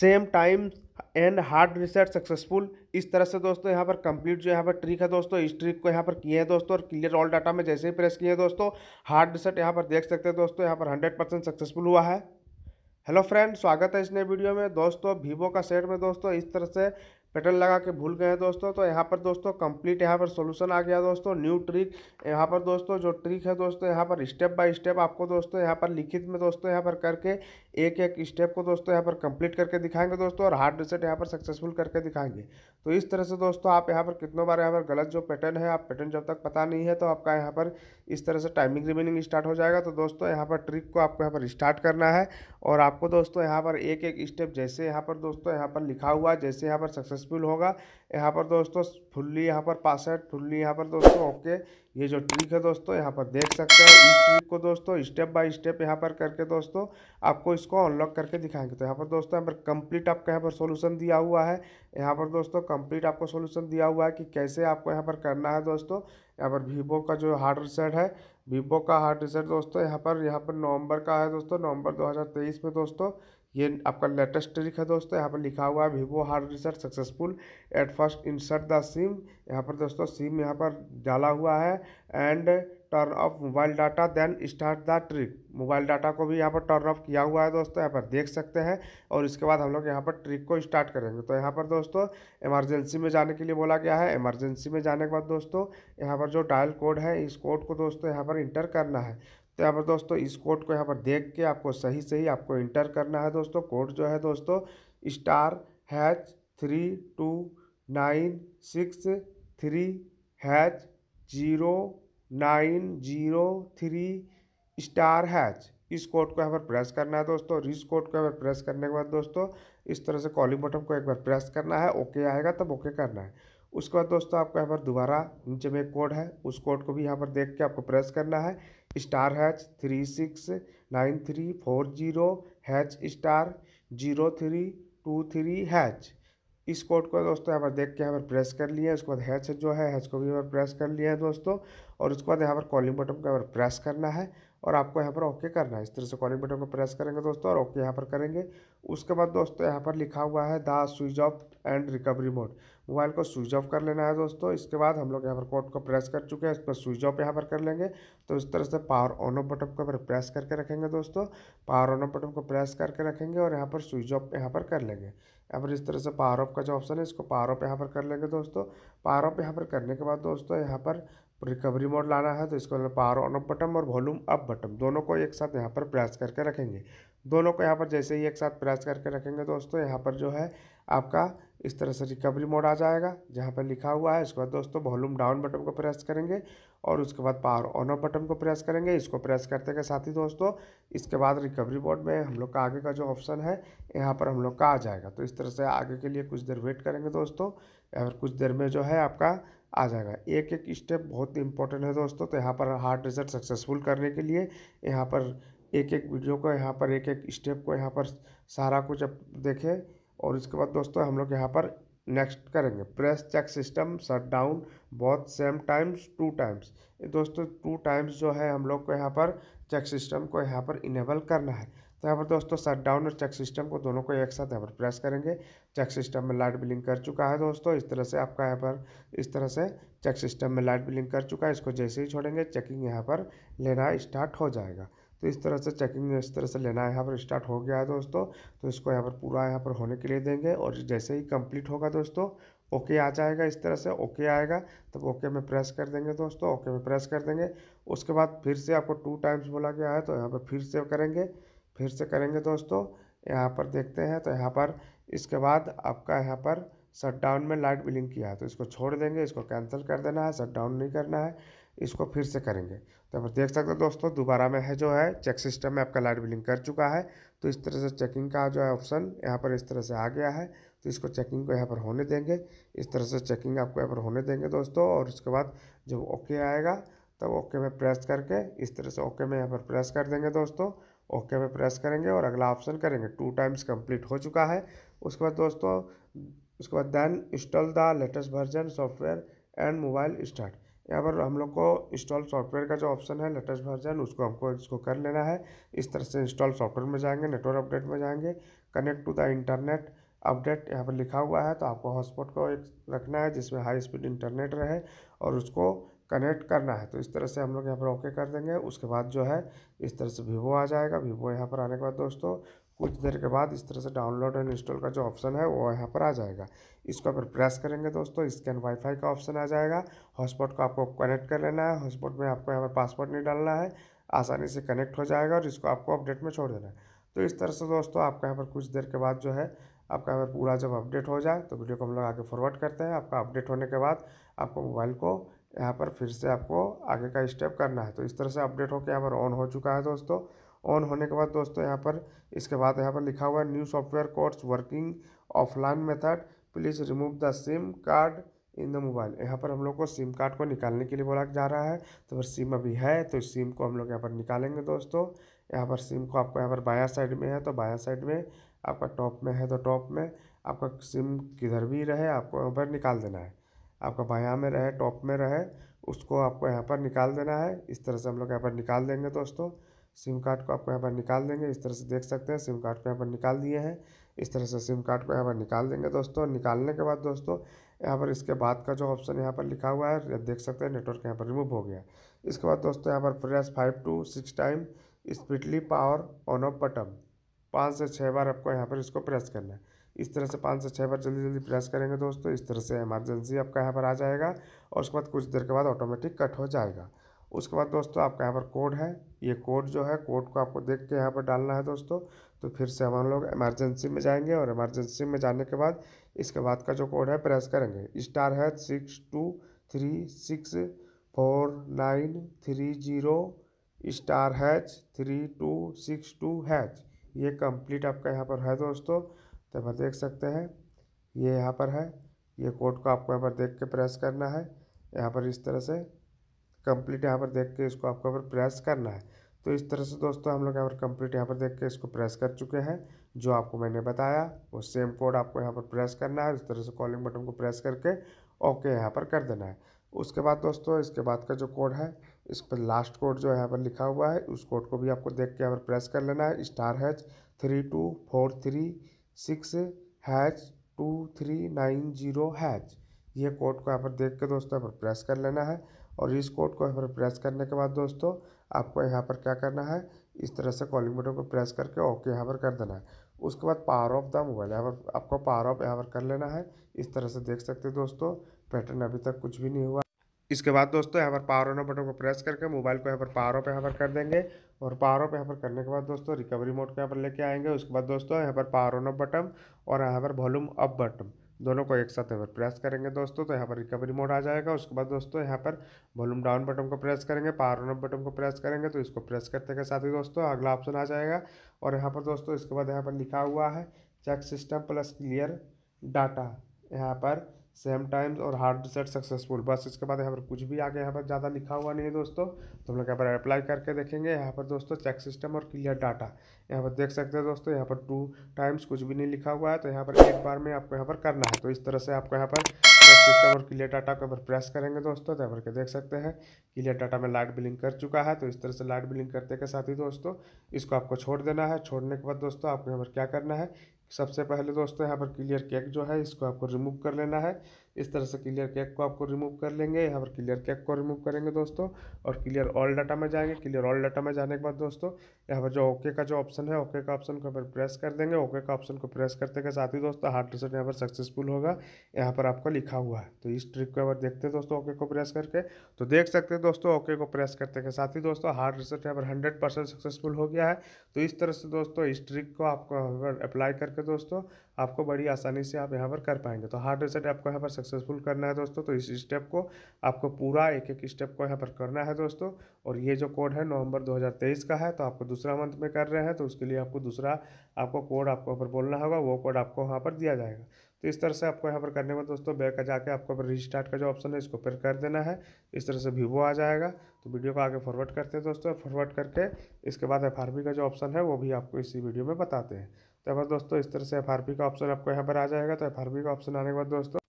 same time and hard research successful इस तरह से दोस्तों यहाँ पर कंप्लीट जो यहाँ पर ट्रिक है दोस्तों इस ट्रिक को यहाँ पर किए हैं दोस्तों और क्लियर ऑल डाटा में जैसे ही प्रेस किए हैं दोस्तों हार्ड रिसर्च यहाँ पर देख सकते हैं दोस्तों यहाँ पर हंड्रेड परसेंट सक्सेसफुल हुआ है हेलो फ्रेंड स्वागत है इस नए वीडियो में दोस्तों वीवो का सेट में दोस्तों इस तरह से पेटल लगा के भूल गए दोस्तों तो यहाँ पर दोस्तों कंप्लीट यहाँ पर सॉल्यूशन आ गया दोस्तों न्यू ट्रिक यहाँ पर दोस्तों जो ट्रिक है दोस्तों यहाँ पर स्टेप बाय स्टेप आपको दोस्तों यहाँ पर लिखित में दोस्तों यहाँ पर करके एक एक स्टेप को दोस्तों यहाँ पर कंप्लीट करके दिखाएंगे दोस्तों और हार्ड रिसेट यहाँ पर सक्सेसफुल करके दिखाएंगे तो इस तरह से दोस्तों आप यहाँ पर कितनों बार यहाँ पर गलत जो पैटर्न है आप पैटर्न जब तक पता नहीं है तो आपका यहाँ पर इस तरह से टाइमिंग रिमेनिंग स्टार्ट हो जाएगा तो दोस्तों यहाँ पर ट्रिक को आपको यहाँ पर स्टार्ट करना है और आपको दोस्तों यहाँ पर एक एक स्टेप जैसे यहाँ पर दोस्तों यहाँ पर लिखा हुआ जैसे यहाँ पर सक्सेस सक्सेसफुल होगा यहाँ पर दोस्तों फुल्ली यहाँ पर पासठ फुल्ली यहाँ पर दोस्तों ओके ये जो ट्रिक है दोस्तों यहाँ पर देख सकते हैं इस ट्रिक को दोस्तों स्टेप बाय स्टेप यहाँ पर करके दोस्तों आपको इसको अनलॉक करके दिखाएंगे तो यहाँ पर दोस्तों यहाँ पर कंप्लीट आपका यहाँ पर सोल्यूशन दिया हुआ है यहाँ पर दोस्तों कंप्लीट आपको सोल्यूशन दिया हुआ है कि कैसे आपको यहाँ पर करना है दोस्तों यहाँ पर वीवो का जो हार्ड रिसेट है वीवो का हार्ड रिसेट दोस्तों यहाँ पर यहाँ पर नवंबर का है दोस्तों नवंबर 2023 में दोस्तों ये आपका लेटेस्ट ट्रिक है दोस्तों यहाँ पर लिखा हुआ है Vivo hard research successful at first insert the SIM यहाँ पर दोस्तों सिम यहाँ पर डाला हुआ है and turn off mobile data then start the trick mobile data को भी यहाँ पर टर्न ऑफ किया हुआ है दोस्तों यहाँ पर देख सकते हैं और इसके बाद हम लोग यहाँ पर ट्रिक को स्टार्ट करेंगे तो यहाँ पर दोस्तों इमरजेंसी में जाने के लिए बोला गया है इमरजेंसी में जाने के बाद दोस्तों यहाँ पर जो डायल कोड है इस कोड को दोस्तों यहाँ पर इंटर करना है तो यहाँ पर दोस्तों इस कोड को यहाँ पर देख के आपको सही सही आपको इंटर करना है दोस्तों कोड जो है दोस्तों star hash three two nine six three hash zero nine zero three star hash इस कोड को यहाँ पर प्रेस करना है दोस्तों इस कोड को यहाँ पर प्रेस करने के बाद दोस्तों इस तरह से कॉलिंग बटन को एक बार प्रेस करना है ओके आएगा तब ओके करना है उसके बाद दोस्तों आपको यहाँ पर दोबारा नीचे में एक कोड है उस कोड को भी यहाँ पर देख के आपको प्रेस करना है star hash three six nine three four zero hash star zero three two three hash इस कोड को दोस्तों यहाँ पर देख के यहाँ पर प्रेस कर लिया उसके बाद हैच जो है हैच को भी यहाँ पर प्रेस कर लिया है दोस्तों और उसके बाद यहाँ पर कॉलिंग बटन को यहाँ पर प्रेस करना है और आपको यहाँ पर ओके करना है इस तरह से कॉलिंग बटन को प्रेस करेंगे दोस्तों और ओके यहाँ पर करेंगे उसके बाद दोस्तों यहाँ पर लिखा हुआ है the switch off and recovery mode mobile को स्विच ऑफ कर लेना है दोस्तों इसके बाद हम लोग यहाँ पर कोड को प्रेस कर चुके हैं इस पर स्विच ऑफ यहाँ पर कर लेंगे तो इस तरह से पावर ऑन ऑफ बटन को प्रेस करके रखेंगे दोस्तों पावर ऑन ऑफ बटन को प्रेस करके रखेंगे और यहाँ पर स्विच ऑफ यहाँ पर कर लेंगे यहाँ पर इस तरह से पावर ऑफ का जो ऑप्शन है इसको पावर ऑफ यहाँ पर कर लेंगे दोस्तों पावर ऑफ यहाँ पर करने के बाद दोस्तों यहाँ पर रिकवरी मोड लाना है तो इसको पावर ऑन ऑफ बटन और वॉल्यूम अप बटन दोनों को एक साथ यहाँ पर प्रेस करके रखेंगे दोनों को यहाँ पर जैसे ही एक साथ प्रेस करके रखेंगे दोस्तों यहाँ पर जो है आपका इस तरह से रिकवरी मोड आ जाएगा जहाँ पर लिखा हुआ है इसके बाद दोस्तों वॉल्यूम डाउन बटन को प्रेस करेंगे और उसके बाद पावर ऑन ऑफ बटन को प्रेस करेंगे इसको प्रेस करते के साथ ही दोस्तों इसके बाद रिकवरी मोड में हम लोग का आगे का जो ऑप्शन है यहाँ पर हम लोग का आ जाएगा तो इस तरह से आगे के लिए कुछ देर वेट करेंगे दोस्तों या कुछ देर में जो है आपका आ जाएगा एक एक स्टेप बहुत इंपॉर्टेंट है दोस्तों तो यहाँ पर हार्ड रिजल्ट सक्सेसफुल करने के लिए यहाँ पर एक एक वीडियो को यहाँ पर एक एक स्टेप को यहाँ पर सारा कुछ देखें और इसके बाद दोस्तों हम लोग यहाँ पर नेक्स्ट करेंगे press check system shut down बहुत सेम टाइम्स टू टाइम्स दोस्तों टू टाइम्स जो है हम लोग को यहाँ पर चेक सिस्टम को यहाँ पर इनेबल करना है तो यहाँ पर दोस्तों शटडाउन और चेक सिस्टम को दोनों को एक साथ यहाँ पर प्रेस करेंगे चेक सिस्टम में लाइट बिलिंग कर चुका है दोस्तों इस तरह से आपका यहाँ पर इस तरह से चेक सिस्टम में लाइट बिलिंग कर चुका है इसको जैसे ही छोड़ेंगे चेकिंग यहाँ पर लेना स्टार्ट हो जाएगा तो इस तरह से चेकिंग इस तरह से लेना है यहाँ पर स्टार्ट हो गया है दोस्तों तो इसको यहाँ पर पूरा यहाँ पर होने के लिए देंगे और जैसे ही कंप्लीट होगा दोस्तों ओके आ जाएगा इस तरह से ओके आएगा तब ओके में प्रेस कर देंगे दोस्तों ओके में प्रेस कर देंगे उसके बाद फिर से आपको टू टाइम्स बोला गया है तो यहाँ पर फिर से करेंगे फिर से करेंगे दोस्तों यहाँ पर देखते हैं तो यहाँ पर इसके बाद आपका यहाँ पर शटडाउन में लाइट बिलिंग किया है तो इसको छोड़ देंगे इसको कैंसिल कर देना है शटडाउन नहीं करना है इसको फिर से करेंगे तो आप देख सकते हो दोस्तों दोबारा में है जो है चेक सिस्टम में आपका लाइट बिलिंग कर चुका है तो इस तरह से चेकिंग का जो है ऑप्शन यहाँ पर इस तरह से आ गया है तो इसको चेकिंग को यहाँ पर होने देंगे इस तरह से चेकिंग आपको यहाँ पर होने देंगे दोस्तों और उसके बाद जब ओके आएगा तब ओके में प्रेस करके इस तरह से ओके में यहाँ पर प्रेस कर देंगे दोस्तों ओके पे प्रेस करेंगे और अगला ऑप्शन करेंगे टू टाइम्स कंप्लीट हो चुका है उसके बाद दोस्तों उसके बाद then install the latest version software and mobile start यहाँ पर हम लोग को इंस्टॉल सॉफ्टवेयर का जो ऑप्शन है लेटेस्ट वर्जन उसको हमको इसको कर लेना है इस तरह से इंस्टॉल सॉफ्टवेयर में जाएंगे नेटवर्क अपडेट में जाएंगे connect to the internet update यहाँ पर लिखा हुआ है तो आपको हॉटस्पॉट को एक रखना है जिसमें हाई स्पीड इंटरनेट रहे और उसको कनेक्ट करना है तो इस तरह से हम लोग यहाँ पर ओके कर देंगे उसके बाद जो है इस तरह से वीवो आ जाएगा वीवो यहाँ पर आने के बाद दोस्तों कुछ देर के बाद इस तरह से डाउनलोड एंड इंस्टॉल का जो ऑप्शन है वो यहाँ पर आ जाएगा इसको अगर प्रेस करेंगे दोस्तों स्कैन वाईफाई का ऑप्शन आ जाएगा हॉटस्पॉट को आपको कनेक्ट कर लेना है हॉटस्पॉट में आपको यहाँ पर पासवर्ड नहीं डालना है आसानी से कनेक्ट हो जाएगा और इसको आपको अपडेट में छोड़ देना है तो इस तरह से दोस्तों आपका यहाँ पर कुछ देर के बाद जो है आपका यहाँ पर पूरा जब अपडेट हो जाए तो वीडियो को हम लोग आगे फॉरवर्ड करते हैं आपका अपडेट होने के बाद आपको मोबाइल को यहाँ पर फिर से आपको आगे का स्टेप करना है तो इस तरह से अपडेट होकर यहाँ पर ऑन हो चुका है दोस्तों ऑन होने के बाद दोस्तों यहाँ पर इसके बाद यहाँ पर लिखा हुआ है new software course working offline method please remove the SIM card in the mobile यहाँ पर हम लोग को सिम कार्ड को निकालने के लिए बोला जा रहा है तो फिर सिम अभी है तो इस सिम को हम लोग यहाँ पर निकालेंगे दोस्तों यहाँ पर सिम को आपको यहाँ पर बाया साइड में है तो बाया साइड में आपका टॉप में है तो टॉप में आपका सिम किधर भी रहे आपको यहाँ पर निकाल देना है आपका बायां में रहे टॉप में रहे उसको आपको यहाँ पर निकाल देना है इस तरह से हम लोग यहाँ पर निकाल देंगे दोस्तों सिम कार्ड को आपको यहाँ पर निकाल देंगे इस तरह से देख सकते हैं सिम कार्ड को यहाँ पर निकाल दिए हैं इस तरह से सिम कार्ड को यहाँ पर निकाल देंगे दोस्तों निकालने के बाद दोस्तों यहाँ पर इसके बाद का जो ऑप्शन यहाँ पर लिखा हुआ है देख सकते हैं नेटवर्क यहाँ पर रिमूव हो गया इसके बाद दोस्तों यहाँ पर press five two six time speedly power on off button पाँच से छः बार आपको यहाँ पर इसको प्रेस करना है इस तरह से पाँच से छः बार जल्दी जल्दी प्रेस करेंगे दोस्तों इस तरह से इमरजेंसी आपका यहाँ पर आ जाएगा और उसके बाद कुछ देर के बाद ऑटोमेटिक कट हो जाएगा उसके बाद दोस्तों आपका यहाँ पर कोड है ये कोड जो है कोड को आपको देख के यहाँ पर डालना है दोस्तों तो फिर से हम लोग इमरजेंसी में जाएंगे और इमरजेंसी में जाने के बाद इसके बाद का जो कोड है प्रेस करेंगे स्टार है six two three six four nine three zero star hash three two six two hash ये कंप्लीट आपका यहाँ पर है दोस्तों तो यहाँ देख सकते हैं ये यहाँ पर है ये कोड को आपको यहाँ पर देख के प्रेस करना है यहाँ पर इस तरह से कंप्लीट यहाँ पर देख के इसको आपको यहाँ पर प्रेस करना है तो इस तरह से दोस्तों हम लोग यहाँ पर कंप्लीट यहाँ पर देख के इसको प्रेस कर चुके हैं जो आपको मैंने बताया वो सेम कोड आपको यहाँ पर प्रेस करना है इस तरह से कॉलिंग बटन को प्रेस करके ओके यहाँ पर कर देना है उसके बाद दोस्तों इसके बाद का जो कोड है इस पर लास्ट कोड जो यहाँ पर लिखा हुआ है उस कोड को भी आपको देख के यहाँ पर प्रेस कर लेना है star hash three two four three six hash two three nine zero hash ये कोड को यहाँ पर देख के दोस्तों यहाँ पर प्रेस कर लेना है और इस कोड को यहाँ पर प्रेस करने के बाद दोस्तों आपको यहाँ पर क्या करना है इस तरह से कॉलिंग बटन को प्रेस करके ओके यहाँ पर कर देना है उसके बाद पावर ऑफ द मोबाइल यहाँ पर आपको पावर ऑफ यहाँ पर कर लेना है इस तरह से देख सकते हैं दोस्तों पैटर्न अभी तक कुछ भी नहीं हुआ इसके बाद दोस्तों यहाँ पर पावर ऑन बटन को प्रेस करके मोबाइल को यहाँ पर पावर ऑफ यहाँ पर कर देंगे और पावर ऑफ यहाँ पर करने के बाद दोस्तों रिकवरी मोड को यहाँ पर लेके आएंगे उसके बाद दोस्तों यहाँ पर पावर ऑन अप बटन और यहाँ पर वॉल्यूम अप बटन दोनों को एक साथ यहाँ पर प्रेस करेंगे दोस्तों तो यहाँ पर रिकवरी मोड आ जाएगा उसके बाद दोस्तों यहाँ पर वॉल्यूम डाउन बटन को प्रेस करेंगे पावर ऑन अप बटन को प्रेस करेंगे तो इसको प्रेस करते के साथ ही दोस्तों अगला ऑप्शन आ जाएगा और यहाँ पर दोस्तों इसके बाद यहाँ पर लिखा हुआ है check system plus clear data यहाँ पर सेम टाइम्स और हार्ड रिसर्च सक्सेसफुल बस इसके बाद यहाँ पर कुछ भी आगे यहाँ पर ज़्यादा लिखा हुआ नहीं है दोस्तों तो हम लोग यहाँ पर अप्लाई करके देखेंगे यहाँ पर दोस्तों चेक सिस्टम और क्लियर डाटा यहाँ पर देख सकते हैं दोस्तों यहाँ पर टू टाइम्स कुछ भी नहीं लिखा हुआ है तो यहाँ पर एक बार में आपको यहाँ पर करना है तो इस तरह से आपको यहाँ पर चेक सिस्टम और क्लियर डाटा को प्रेस करेंगे दोस्तों तो यहाँ पर देख सकते हैं क्लियर डाटा में लाइट बिलिंग कर चुका है तो इस तरह से लाइट बिलिंग करते के साथ ही दोस्तों इसको आपको छोड़ देना है छोड़ने के बाद दोस्तों आपको यहाँ पर क्या करना है सबसे पहले दोस्तों यहाँ पर क्लियर केक जो है इसको आपको रिमूव कर लेना है इस तरह से क्लियर कैक को आपको रिमूव कर लेंगे यहाँ पर क्लियर कैक को रिमूव करेंगे दोस्तों और क्लियर ऑल डाटा में जाएंगे क्लियर ऑल डाटा में जाने के बाद दोस्तों यहाँ पर जो ओके का जो ऑप्शन है ओके का ऑप्शन को फिर प्रेस कर देंगे ओके का ऑप्शन को प्रेस करते के साथ ही दोस्तों हार्ट रिसेट यहाँ पर सक्सेसफुल होगा यहाँ पर आपका लिखा हुआ है तो इस ट्रिक को अगर देखते हैं दोस्तों ओके को प्रेस करके तो देख सकते हैं दोस्तों ओके को प्रेस करते के साथ ही दोस्तों हार्ट रिसेट यहाँ पर हंड्रेड सक्सेसफुल हो गया है तो इस तरह से दोस्तों इस ट्रिक को आपको अप्लाई करके दोस्तों आपको बड़ी आसानी से आप यहाँ पर कर पाएंगे तो हार्ड रिसेट आपको यहाँ पर सक्सेसफुल करना है दोस्तों तो इस स्टेप को आपको पूरा एक एक स्टेप को यहाँ पर करना है दोस्तों और ये जो कोड है नवंबर 2023 का है तो आपको दूसरा मंथ में कर रहे हैं तो उसके लिए आपको दूसरा आपको कोड आपको यहाँ पर बोलना होगा वो कोड आपको वहाँ पर दिया जाएगा तो इस तरह से आपको यहाँ पर करने में दोस्तों बैक जाके आपको पर रिस्टार्ट का जो ऑप्शन है इसको पर कर देना है इस तरह से वीवो आ जाएगा तो वीडियो को आगे फॉरवर्ड करते हैं दोस्तों फॉरवर्ड करके इसके बाद एफ का जो ऑप्शन है वो भी आपको इसी वीडियो में बताते हैं तो बस दोस्तों इस तरह से एफ का ऑप्शन आपको यहाँ पर आ जाएगा तो एफ का ऑप्शन आने के बाद दोस्तों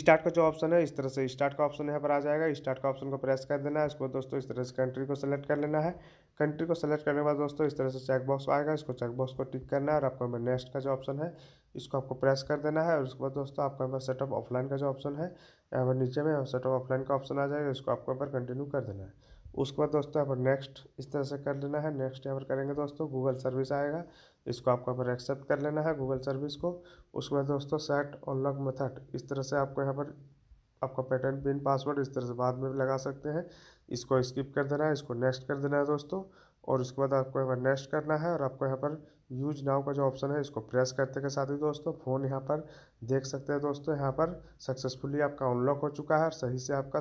स्टार्ट का जो ऑप्शन है इस तरह से स्टार्ट का ऑप्शन यहाँ पर आ जाएगा स्टार्ट का ऑप्शन को प्रेस कर देना है इसको दोस्तों इस तरह से कंट्री को सेलेक्ट कर लेना है कंट्री को सेलेक्ट करने के बाद दोस्तों इस तरह से चेक बॉक्स आएगा इसको चेक बॉक्स को टिक करना है और आपको हमें नेक्स्ट का जो ऑप्शन है इसको आपको प्रेस कर देना है और उसके बाद दोस्तों आपको हमारे सेटअप ऑफलाइन का जो ऑप्शन है यहाँ पर नीचे में सेटअप ऑफलाइन का ऑप्शन आ जाएगा इसको आपको यहाँ पर कंटिन्यू कर देना है उसके बाद दोस्तों यहाँ पर नेक्स्ट इस तरह से कर लेना है नेक्स्ट यहाँ पर करेंगे दोस्तों गूगल सर्विस आएगा इसको आपको यहाँ पर एक्सेप्ट कर लेना है गूगल सर्विस को उसके बाद दोस्तों सेट और मेथड इस तरह से आपको यहाँ पर आपका पैटर्न पिन पासवर्ड इस तरह से बाद में लगा सकते हैं इसको स्किप कर देना है इसको नेक्स्ट कर देना है दोस्तों और उसके बाद आपको यहाँ पर नेक्स्ट करना है और आपको यहाँ पर यूज नाव का जो ऑप्शन है इसको प्रेस करते के साथ ही दोस्तों फ़ोन यहाँ पर देख सकते हैं दोस्तों यहाँ पर सक्सेसफुली आपका अनलॉक हो चुका है और सही से आपका